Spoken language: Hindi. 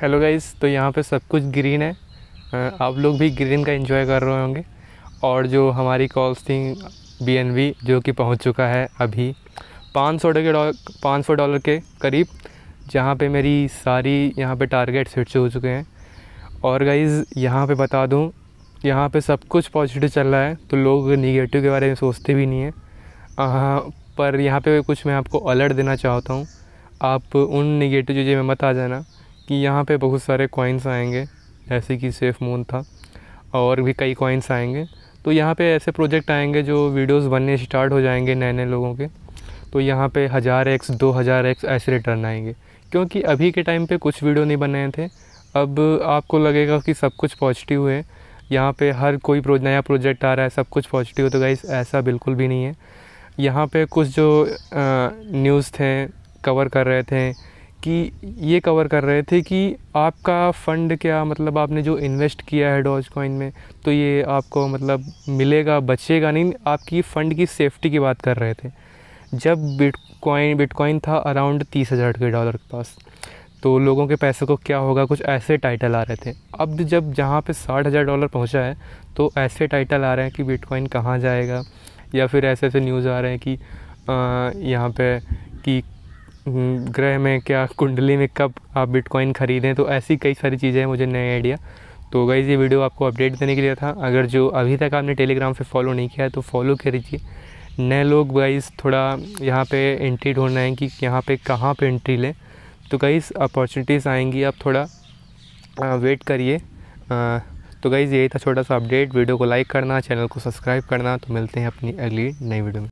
हेलो गाइस तो यहाँ पे सब कुछ ग्रीन है हाँ। आप लोग भी ग्रीन का एंजॉय कर रहे होंगे और जो हमारी कॉल्स थी बी जो कि पहुँच चुका है अभी पाँच सौ के पाँच सौ डॉलर के करीब जहाँ पे मेरी सारी यहाँ पे टारगेट सेट हो चुके हैं और गाइज़ यहाँ पे बता दूँ यहाँ पे सब कुछ पॉजिटिव चल रहा है तो लोग निगेटिव के बारे में सोचते भी नहीं हैं पर यहाँ पे कुछ मैं आपको अलर्ट देना चाहता हूँ आप उन निगेटिव चीज़ें में मत आ जाना कि यहाँ पे बहुत सारे कॉइन्स आएंगे ऐसे कि सेफ मून था और भी कई कॉइन्स आएंगे तो यहाँ पे ऐसे प्रोजेक्ट आएंगे जो वीडियोस बनने स्टार्ट हो जाएंगे नए नए लोगों के तो यहाँ पे हज़ार एक्स दो हज़ार एक्स ऐसे रिटर्न आएंगे क्योंकि अभी के टाइम पे कुछ वीडियो नहीं बने थे अब आपको लगेगा कि सब कुछ पॉजिटिव है यहाँ पे हर कोई प्रो नया प्रोजेक्ट आ रहा है सब कुछ पॉजिटिव तो गाइस ऐसा बिल्कुल भी नहीं है यहाँ पे कुछ जो न्यूज़ थे कवर कर रहे थे कि ये कवर कर रहे थे कि आपका फ़ंड क्या मतलब आपने जो इन्वेस्ट किया है डॉज कॉइन में तो ये आपको मतलब मिलेगा बचेगा नहीं आपकी फ़ंड की सेफ्टी की बात कर रहे थे जब बिटकॉइन बिटकॉइन था अराउंड तीस हज़ार के डॉलर के पास तो लोगों के पैसे को क्या होगा कुछ ऐसे टाइटल आ रहे थे अब जब जहाँ पे साठ हज़ार डॉलर पहुँचा है तो ऐसे टाइटल आ रहे हैं कि बिटकॉइन कहाँ जाएगा या फिर ऐसे ऐसे न्यूज़ आ रहे हैं कि यहाँ पे कि ग्रह में क्या कुंडली में कब आप बिटकॉइन ख़रीदें तो ऐसी कई सारी चीज़ें हैं मुझे नए आइडिया तो गाइज़ ये वीडियो आपको अपडेट देने के लिए था अगर जो अभी तक आपने टेलीग्राम पे फॉलो नहीं किया है तो फॉलो कर लीजिए नए लोग गाइज़ थोड़ा यहाँ पे एंट्री ढूंढना है कि यहाँ पे कहाँ पे एंट्री लें तो गाइज़ अपॉर्चुनिटीज़ आएंगी आप थोड़ा वेट करिए तो गाइज़ यही था छोटा सा अपडेट वीडियो को लाइक करना चैनल को सब्सक्राइब करना तो मिलते हैं अपनी अगली नई वीडियो में